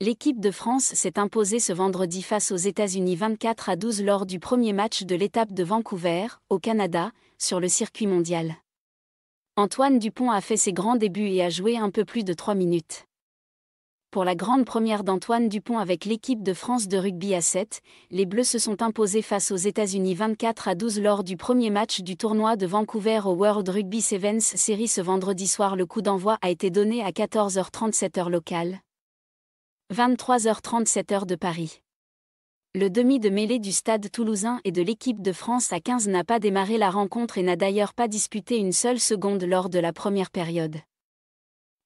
L'équipe de France s'est imposée ce vendredi face aux États-Unis 24 à 12 lors du premier match de l'étape de Vancouver, au Canada, sur le circuit mondial. Antoine Dupont a fait ses grands débuts et a joué un peu plus de 3 minutes. Pour la grande première d'Antoine Dupont avec l'équipe de France de rugby à 7, les Bleus se sont imposés face aux États-Unis 24 à 12 lors du premier match du tournoi de Vancouver au World Rugby Sevens Series ce vendredi soir. Le coup d'envoi a été donné à 14h37 heure locale. 23h37 h de Paris. Le demi de mêlée du stade toulousain et de l'équipe de France à 15 n'a pas démarré la rencontre et n'a d'ailleurs pas disputé une seule seconde lors de la première période.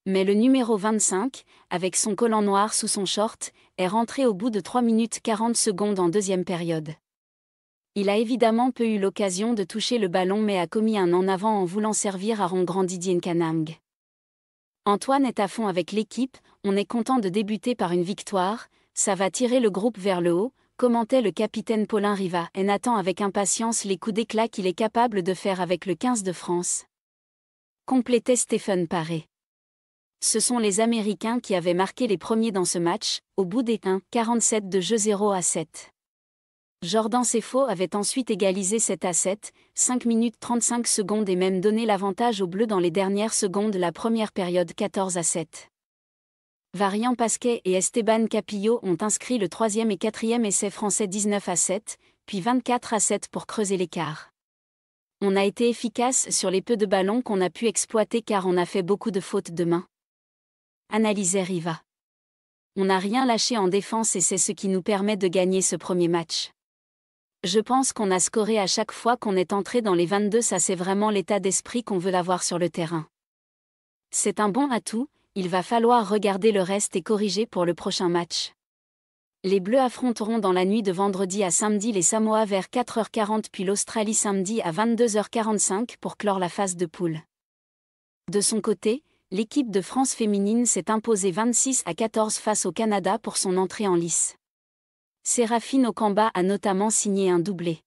Mais le numéro 25, avec son collant noir sous son short, est rentré au bout de 3 minutes 40 secondes en deuxième période. Il a évidemment peu eu l'occasion de toucher le ballon mais a commis un en avant en voulant servir à grand Didier Nkanang. Antoine est à fond avec l'équipe, on est content de débuter par une victoire, ça va tirer le groupe vers le haut, commentait le capitaine Paulin Riva et n'attend avec impatience les coups d'éclat qu'il est capable de faire avec le 15 de France. Complétait Stéphane Paré. Ce sont les Américains qui avaient marqué les premiers dans ce match, au bout des 1-47 de jeu 0 à 7. Jordan Sefo avait ensuite égalisé 7 à 7, 5 minutes 35 secondes et même donné l'avantage aux Bleus dans les dernières secondes de la première période 14 à 7. Varian Pasquet et Esteban Capillo ont inscrit le troisième et quatrième essai français 19 à 7, puis 24 à 7 pour creuser l'écart. On a été efficace sur les peu de ballons qu'on a pu exploiter car on a fait beaucoup de fautes de main. Analyser Riva. On n'a rien lâché en défense et c'est ce qui nous permet de gagner ce premier match. Je pense qu'on a scoré à chaque fois qu'on est entré dans les 22, ça c'est vraiment l'état d'esprit qu'on veut l'avoir sur le terrain. C'est un bon atout, il va falloir regarder le reste et corriger pour le prochain match. Les Bleus affronteront dans la nuit de vendredi à samedi les Samoa vers 4h40 puis l'Australie samedi à 22h45 pour clore la phase de poule. De son côté, l'équipe de France féminine s'est imposée 26 à 14 face au Canada pour son entrée en lice. Séraphine Okamba a notamment signé un doublé.